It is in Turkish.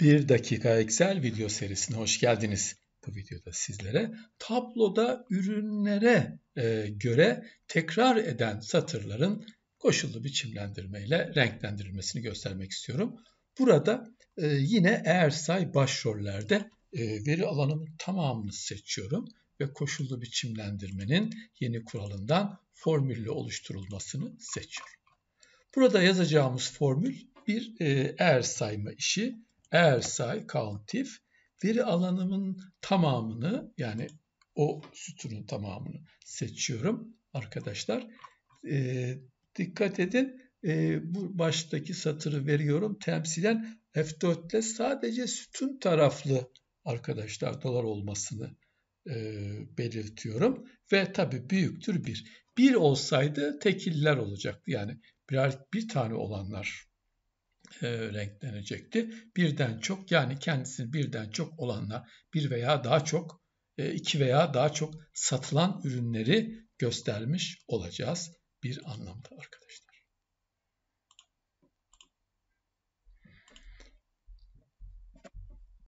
1 dakika Excel video serisine hoş geldiniz. Bu videoda sizlere tabloda ürünlere e, göre tekrar eden satırların koşullu biçimlendirmeyle renklendirilmesini göstermek istiyorum. Burada e, yine eğer say başrollerde e, veri alanımın tamamını seçiyorum ve koşullu biçimlendirmenin yeni kuralından formülle oluşturulmasını seçiyorum. Burada yazacağımız formül bir e, eğer sayma işi eğer countif veri alanımın tamamını yani o sütunun tamamını seçiyorum arkadaşlar. E, dikkat edin e, bu baştaki satırı veriyorum temsilen F4 ile sadece sütun taraflı arkadaşlar dolar olmasını e, belirtiyorum. Ve tabi büyüktür 1. 1 olsaydı tekiller olacaktı yani birer bir tane olanlar e, renklenecekti. Birden çok yani kendisi birden çok olanla bir veya daha çok e, iki veya daha çok satılan ürünleri göstermiş olacağız bir anlamda arkadaşlar.